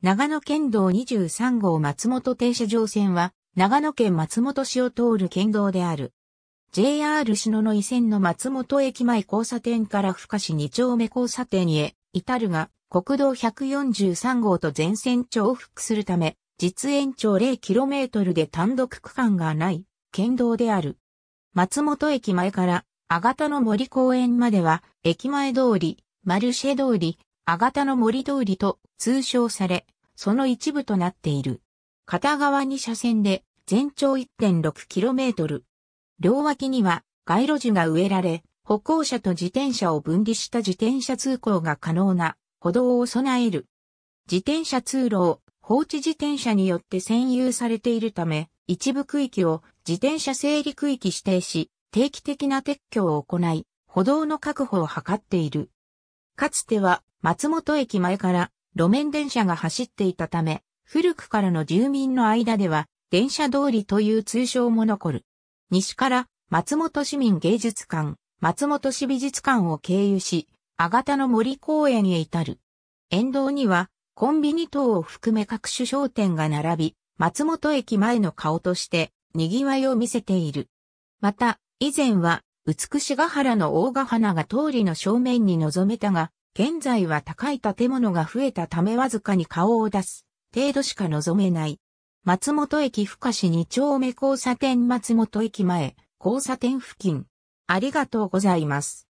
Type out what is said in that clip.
長野県道23号松本停車場線は、長野県松本市を通る県道である。JR 篠の井線の松本駅前交差点から深市2丁目交差点へ至るが、国道143号と全線重複するため、実延長 0km で単独区間がない県道である。松本駅前から、あがたの森公園までは、駅前通り、マルシェ通り、あがたの森通りと通称され、その一部となっている。片側に車線で全長 1.6km。両脇には街路樹が植えられ、歩行者と自転車を分離した自転車通行が可能な歩道を備える。自転車通路を放置自転車によって占有されているため、一部区域を自転車整理区域指定し、定期的な撤去を行い、歩道の確保を図っている。かつては松本駅前から路面電車が走っていたため、古くからの住民の間では、電車通りという通称も残る。西から松本市民芸術館、松本市美術館を経由し、あがたの森公園へ至る。沿道にはコンビニ等を含め各種商店が並び、松本駅前の顔として賑わいを見せている。また、以前は美しが原の大ヶ花が通りの正面に臨めたが、現在は高い建物が増えたためわずかに顔を出す程度しか望めない。松本駅深市2丁目交差点松本駅前交差点付近。ありがとうございます。